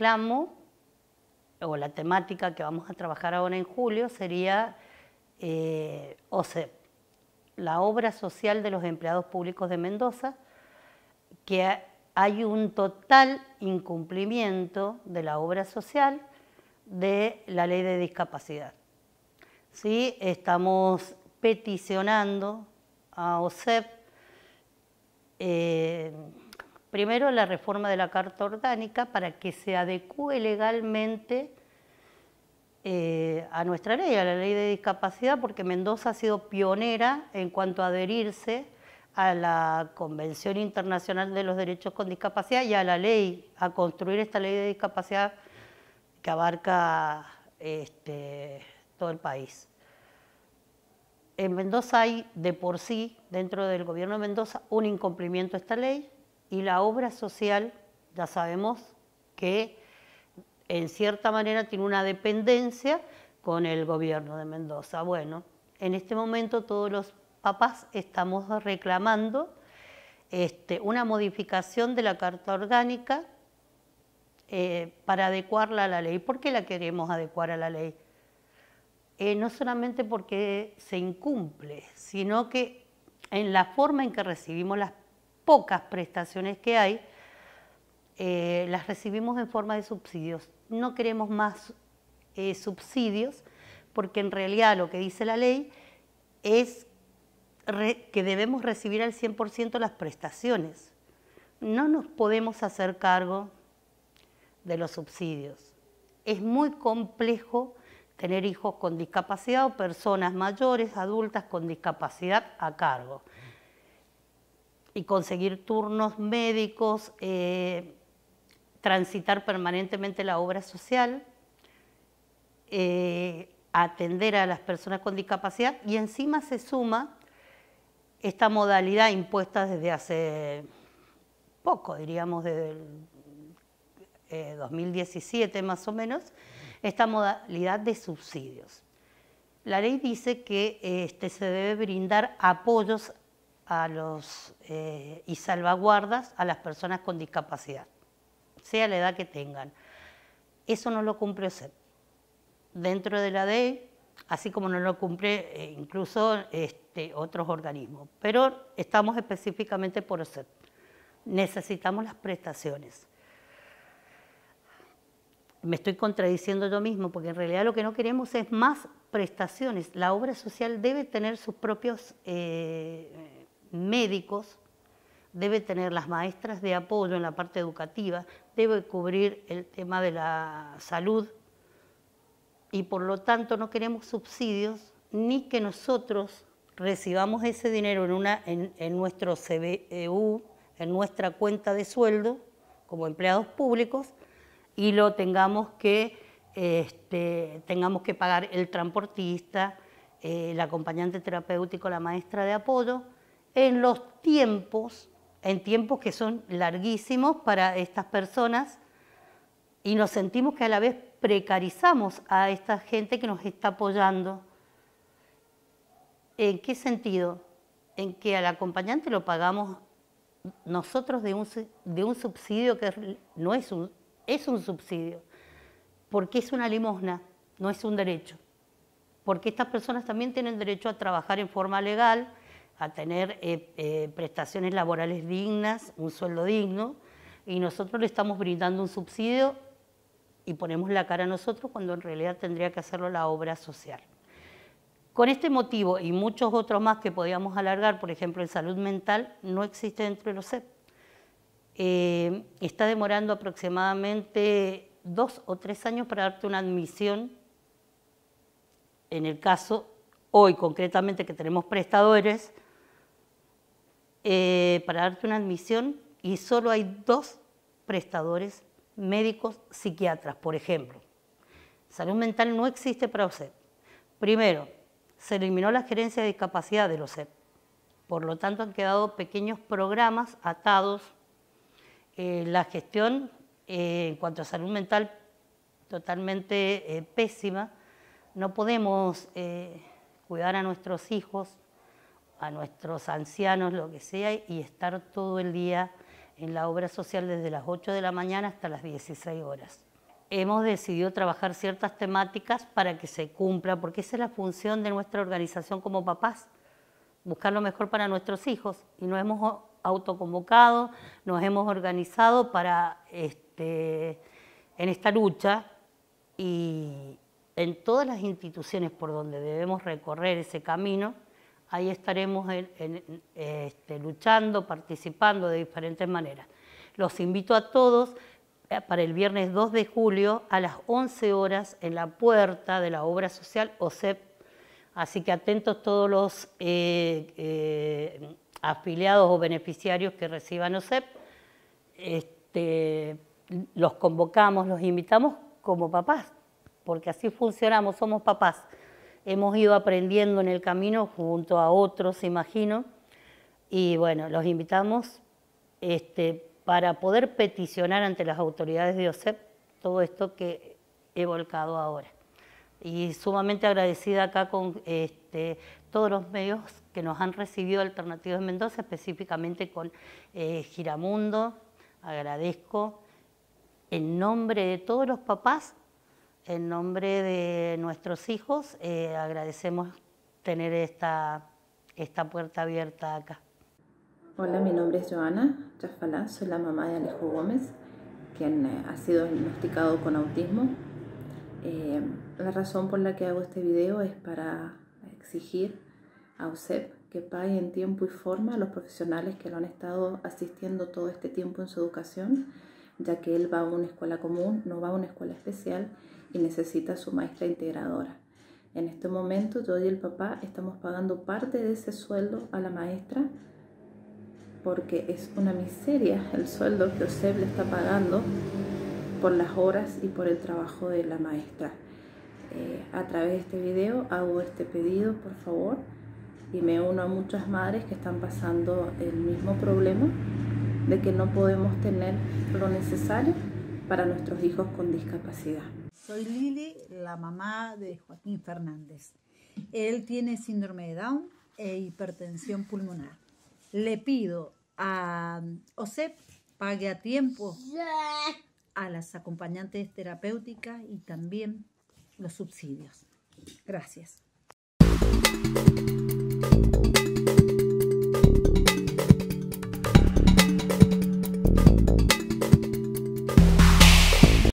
reclamo o la temática que vamos a trabajar ahora en julio sería eh, OSEP, la obra social de los empleados públicos de Mendoza, que hay un total incumplimiento de la obra social de la ley de discapacidad. ¿Sí? Estamos peticionando a OSEP eh, Primero, la reforma de la Carta Orgánica para que se adecúe legalmente eh, a nuestra ley, a la ley de discapacidad, porque Mendoza ha sido pionera en cuanto a adherirse a la Convención Internacional de los Derechos con Discapacidad y a la ley, a construir esta ley de discapacidad que abarca este, todo el país. En Mendoza hay de por sí, dentro del gobierno de Mendoza, un incumplimiento a esta ley y la obra social, ya sabemos que en cierta manera tiene una dependencia con el gobierno de Mendoza. Bueno, en este momento todos los papás estamos reclamando este, una modificación de la Carta Orgánica eh, para adecuarla a la ley. ¿Por qué la queremos adecuar a la ley? Eh, no solamente porque se incumple, sino que en la forma en que recibimos las pocas prestaciones que hay, eh, las recibimos en forma de subsidios. No queremos más eh, subsidios porque en realidad lo que dice la ley es que debemos recibir al 100% las prestaciones. No nos podemos hacer cargo de los subsidios. Es muy complejo tener hijos con discapacidad o personas mayores, adultas con discapacidad a cargo y conseguir turnos médicos, eh, transitar permanentemente la obra social, eh, atender a las personas con discapacidad y encima se suma esta modalidad impuesta desde hace poco, diríamos desde 2017 eh, más o menos, esta modalidad de subsidios. La ley dice que este, se debe brindar apoyos a los, eh, y salvaguardas a las personas con discapacidad, sea la edad que tengan. Eso no lo cumple OCEP. Dentro de la DEI, así como no lo cumple eh, incluso este, otros organismos, pero estamos específicamente por OCEP. Necesitamos las prestaciones. Me estoy contradiciendo yo mismo, porque en realidad lo que no queremos es más prestaciones. La obra social debe tener sus propios... Eh, médicos, debe tener las maestras de apoyo en la parte educativa, debe cubrir el tema de la salud y por lo tanto no queremos subsidios ni que nosotros recibamos ese dinero en, una, en, nuestro CBU, e en nuestra cuenta de sueldo como empleados públicos y lo tengamos que, este, tengamos que pagar el transportista, eh, el acompañante terapéutico, la maestra de apoyo, en los tiempos, en tiempos que son larguísimos para estas personas, y nos sentimos que a la vez precarizamos a esta gente que nos está apoyando. ¿En qué sentido? En que al acompañante lo pagamos nosotros de un, de un subsidio que no es es un subsidio, porque es una limosna, no es un derecho. Porque estas personas también tienen derecho a trabajar en forma legal, a tener eh, eh, prestaciones laborales dignas, un sueldo digno, y nosotros le estamos brindando un subsidio y ponemos la cara a nosotros cuando en realidad tendría que hacerlo la obra social. Con este motivo y muchos otros más que podíamos alargar, por ejemplo, en salud mental no existe dentro de los SEP. Eh, está demorando aproximadamente dos o tres años para darte una admisión, en el caso hoy concretamente que tenemos prestadores, eh, para darte una admisión y solo hay dos prestadores médicos psiquiatras, por ejemplo. Salud mental no existe para OSEP. Primero, se eliminó la gerencia de discapacidad los OSEP. Por lo tanto, han quedado pequeños programas atados. Eh, la gestión eh, en cuanto a salud mental totalmente pésima. No podemos cuidar a nuestros hijos, a nuestros ancianos, lo que sea, y estar todo el día en la obra social desde las 8 de la mañana hasta las 16 horas. Hemos decidido trabajar ciertas temáticas para que se cumpla, porque esa es la función de nuestra organización como papás, buscar lo mejor para nuestros hijos. Y nos hemos autoconvocado, nos hemos organizado para este, en esta lucha y en todas las instituciones por donde debemos recorrer ese camino, ahí estaremos este, luchando, participando de diferentes maneras. Los invito a todos eh, para el viernes 2 de julio a las 11 horas en la puerta de la obra social OSEP. Así que atentos todos los eh, eh, afiliados o beneficiarios que reciban OSEP. Este, los convocamos, los invitamos como papás, porque así funcionamos, somos papás hemos ido aprendiendo en el camino junto a otros, imagino. Y bueno, los invitamos este, para poder peticionar ante las autoridades de OSEP todo esto que he volcado ahora. Y sumamente agradecida acá con este, todos los medios que nos han recibido Alternativas de Mendoza, específicamente con eh, Giramundo. Agradezco en nombre de todos los papás en nombre de nuestros hijos, eh, agradecemos tener esta, esta puerta abierta acá. Hola, mi nombre es Joana Chafalá, soy la mamá de Alejo Gómez, quien eh, ha sido diagnosticado con autismo. Eh, la razón por la que hago este video es para exigir a UCEP que pague en tiempo y forma a los profesionales que lo han estado asistiendo todo este tiempo en su educación ya que él va a una escuela común, no va a una escuela especial y necesita su maestra integradora. En este momento yo y el papá estamos pagando parte de ese sueldo a la maestra porque es una miseria el sueldo que Josep le está pagando por las horas y por el trabajo de la maestra. Eh, a través de este video hago este pedido, por favor, y me uno a muchas madres que están pasando el mismo problema de que no podemos tener lo necesario para nuestros hijos con discapacidad. Soy Lili, la mamá de Joaquín Fernández. Él tiene síndrome de Down e hipertensión pulmonar. Le pido a OSEP pague a tiempo a las acompañantes terapéuticas y también los subsidios. Gracias.